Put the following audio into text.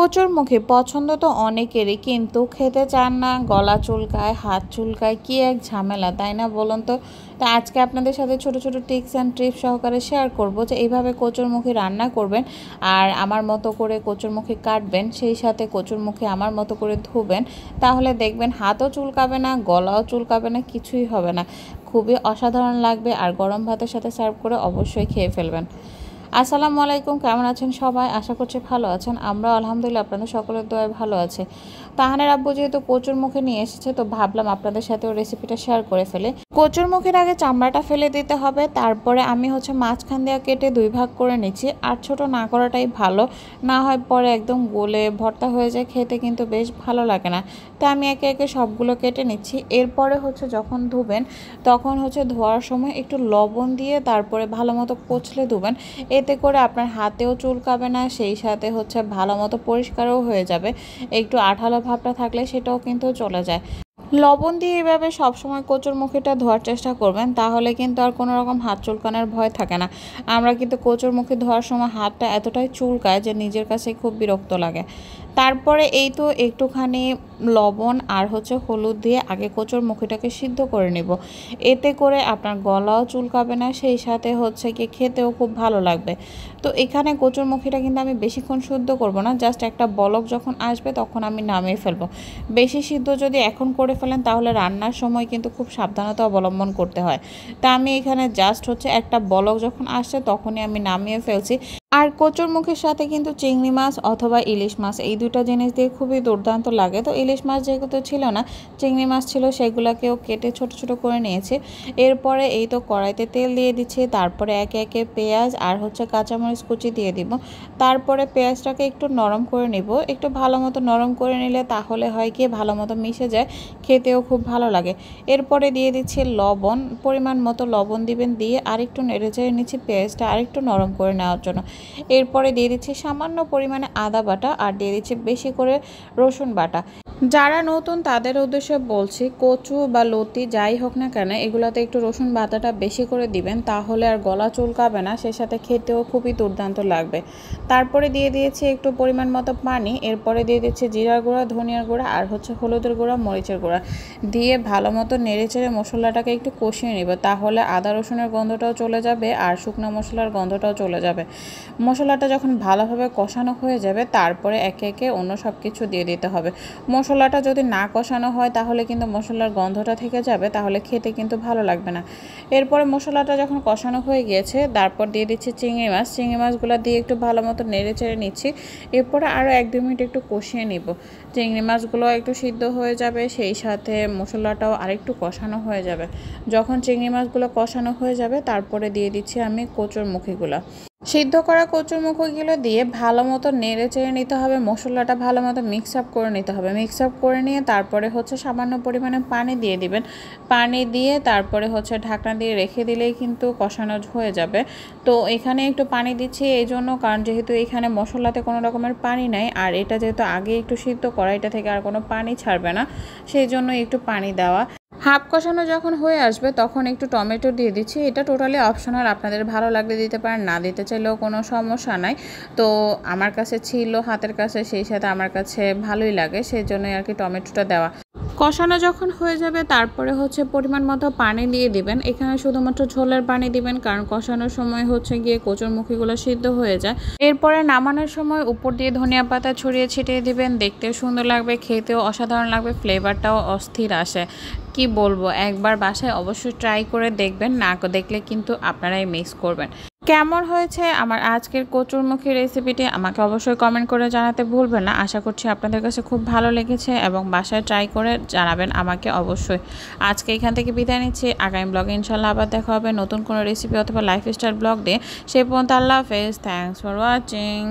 কচুর মুখে পছন্দ তো অনেকেরই কিন্তু খেতে চান না গলা চুলকায় হাত চুলকায় কি এক ঝামেলা তাই না বলুন তো তা আজকে আপনাদের সাথে ছোট ছোট টিপস অ্যান্ড ট্রিপ সহকারে শেয়ার করব যে এইভাবে কচুর মুখে রান্না করবেন আর আমার মতো করে কচুর মুখে কাটবেন সেই সাথে কচুর মুখে আমার মতো করে ধুবেন তাহলে দেখবেন হাতও চুলকাবে না গলাও চুলকাবে না কিছুই হবে না খুবই অসাধারণ লাগবে আর গরম ভাতের সাথে সার্ভ করে অবশ্যই খেয়ে ফেলবেন আসসালামু আলাইকুম কেমন আছেন সবাই আশা করছি ভালো আছেন আমরা আলহামদুলিল্লাহ আপনাদের সকলের দোয়ায় ভালো আছে তাহানের আব্বু যেহেতু প্রচুর মুখে নিয়ে এসেছে তো ভাবলাম আপনাদের সাথেও রেসিপিটা শেয়ার করে ফেলে কচুর মুখের আগে চামড়াটা ফেলে দিতে হবে তারপরে আমি হচ্ছে মাঝখান দিয়ে কেটে দুই ভাগ করে নিচ্ছি আর ছোট না করাটাই ভালো না হয় পরে একদম গোলে ভর্তা হয়ে যায় খেতে কিন্তু বেশ ভালো লাগে না তো আমি একে একে সবগুলো কেটে নিচ্ছি এরপরে হচ্ছে যখন ধুবেন তখন হচ্ছে ধোয়ার সময় একটু লবণ দিয়ে তারপরে ভালো মতো কচলে ধুবেন এতে করে আপনার হাতেও চুলকাবে না সেই সাথে হচ্ছে ভালো মতো পরিষ্কারও হয়ে যাবে একটু আঠালো ভাবটা থাকলে সেটাও কিন্তু চলে যায় লবণ দিয়ে এভাবে সবসময় কচুর মুখিটা ধোয়ার চেষ্টা করবেন তাহলে কিন্তু আর কোনো রকম হাত চুলকানোর ভয় থাকে না আমরা কিন্তু কচুর মুখে ধোয়ার সময় হাতটা এতটাই চুলকায় যে নিজের কাছে খুব বিরক্ত লাগে তারপরে এই তো একটুখানি লবণ আর হচ্ছে হলুদ দিয়ে আগে কচুর মুখিটাকে সিদ্ধ করে নেব এতে করে আপনার গলাও চুলকাবে না সেই সাথে হচ্ছে কি খেতেও খুব ভালো লাগবে তো এখানে কচুর মুখিটা কিন্তু আমি বেশিক্ষণ সিদ্ধ করব না জাস্ট একটা বলক যখন আসবে তখন আমি নামিয়ে ফেলব বেশি সিদ্ধ যদি এখন করে ফেলেন তাহলে রান্নার সময় কিন্তু খুব সাবধানতা অবলম্বন করতে হয় তা আমি এখানে জাস্ট হচ্ছে একটা বলক যখন আসছে তখনই আমি নামিয়ে ফেলছি আর কচুর মুখের সাথে কিন্তু চিংড়ি মাছ অথবা ইলিশ মাছ এই দুটো জিনিস দিয়ে খুবই দুর্দান্ত লাগে তো ইলিশ মাছ যেহেতু ছিল না চিংড়ি মাছ ছিল সেগুলোকেও কেটে ছোট ছোট করে নিয়েছে এরপরে এই তো কড়াইতে তেল দিয়ে দিচ্ছি তারপরে একে একে পেঁয়াজ আর হচ্ছে কাঁচামরিচ কুচি দিয়ে দিব তারপরে পেঁয়াজটাকে একটু নরম করে নিব একটু ভালো মতো নরম করে নিলে তাহলে হয় কি ভালো মতো মিশে যায় খেতেও খুব ভালো লাগে এরপরে দিয়ে দিচ্ছি লবণ পরিমাণ মতো লবণ দিবেন দিয়ে আরেকটু নেড়ে চেড়ে নিচ্ছি পেঁয়াজটা আরেকটু নরম করে নেওয়ার জন্য এরপরে দিয়ে দিচ্ছি সামান্য পরিমাণে আদা বাটা আর দিয়ে দিচ্ছি বেশি করে রসুন বাটা যারা নতুন তাদের উদ্দেশ্যে বলছি কচু বা লতি যাই হোক না কেন এগুলোতে একটু রসুন বাতাটা বেশি করে দিবেন তাহলে আর গলা চুলকাবে না সে সাথে খেতেও খুবই দুর্দান্ত লাগবে তারপরে দিয়ে দিয়েছি একটু পরিমাণ মতো পানি এরপরে দিয়ে দিচ্ছি জিরার গুঁড়া ধনিয়ার গুঁড়া আর হচ্ছে হলুদের গুঁড়া মরিচের গুঁড়া দিয়ে ভালো মতো নেড়েচেড়ে মশলাটাকে একটু কষিয়ে নেবে তাহলে আদা রসুনের গন্ধটাও চলে যাবে আর শুকনো মশলার গন্ধটাও চলে যাবে মশলাটা যখন ভালোভাবে কষানো হয়ে যাবে তারপরে একে একে অন্য সব কিছু দিয়ে দিতে হবে মশলাটা যদি না কষানো হয় তাহলে কিন্তু মশলার গন্ধটা থেকে যাবে তাহলে খেতে কিন্তু ভালো লাগবে না এরপরে মশলাটা যখন কষানো হয়ে গিয়েছে তারপর দিয়ে দিচ্ছি চিংড়ি মাছ চিংড়ি মাছগুলো দিয়ে একটু ভালো মতো নেড়ে চেড়ে নিচ্ছি এরপরে আরও এক দু মিনিট একটু কষিয়ে নিব চিংড়ি মাছগুলো একটু সিদ্ধ হয়ে যাবে সেই সাথে মশলাটাও আরেকটু কষানো হয়ে যাবে যখন চিংড়ি মাছগুলো কষানো হয়ে যাবে তারপরে দিয়ে দিচ্ছি আমি কচুর মুখিগুলো সিদ্ধ করা কচুরমুখোগুলো দিয়ে ভালো মতো নেড়ে চেড়ে নিতে হবে মশলাটা ভালো মতো মিক্স আপ করে নিতে হবে মিক্স আপ করে নিয়ে তারপরে হচ্ছে সামান্য পরিমাণে পানি দিয়ে দিবেন পানি দিয়ে তারপরে হচ্ছে ঢাকনা দিয়ে রেখে দিলেই কিন্তু কষানো হয়ে যাবে তো এখানে একটু পানি দিচ্ছি এই জন্য কারণ যেহেতু এখানে মশলাতে কোনো রকমের পানি নাই আর এটা যেহেতু আগে একটু সিদ্ধ করা এটা থেকে আর কোনো পানি ছাড়বে না সেই জন্য একটু পানি দেওয়া হাফ কষানো যখন হয়ে আসবে তখন একটু টমেটো দিয়ে দিচ্ছি এটা টোটালি অপশনাল আপনাদের ভালো লাগলে দিতে পারেন না দিতে চাইলেও কোনো সমস্যা নাই তো আমার কাছে ছিল হাতের কাছে সেই সাথে আমার কাছে ভালোই লাগে সেই জন্যই আর কি টমেটোটা দেওয়া কষানো যখন হয়ে যাবে তারপরে হচ্ছে পরিমাণ মতো পানি দিয়ে দিবেন এখানে শুধুমাত্র ঝোলের পানি দিবেন কারণ কষানোর সময় হচ্ছে গিয়ে কচুরমুখীগুলো সিদ্ধ হয়ে যায় এরপরে নামানোর সময় উপর দিয়ে ধনিয়া পাতা ছড়িয়ে ছিটিয়ে দিবেন দেখতেও সুন্দর লাগবে খেতেও অসাধারণ লাগবে ফ্লেভারটাও অস্থির আসে কি বলবো একবার বাসায় অবশ্যই ট্রাই করে দেখবেন না দেখলে কিন্তু আপনারাই মিস করবেন কেমন হয়েছে আমার আজকের কচুরমুখী রেসিপিটি আমাকে অবশ্যই কমেন্ট করে জানাতে ভুলবেন না আশা করছি আপনাদের কাছে খুব ভালো লেগেছে এবং বাসায় ট্রাই করে জানাবেন আমাকে অবশ্যই আজকে এখান থেকে বিদায় নিচ্ছি আগামী ব্লগে ইনশাল্লাহ আবার দেখা হবে নতুন কোনো রেসিপি অথবা লাইফস্টাইল ব্লগ দিয়ে সেই পর্যন্ত আল্লাহ হাফেজ থ্যাংকস ফর ওয়াচিং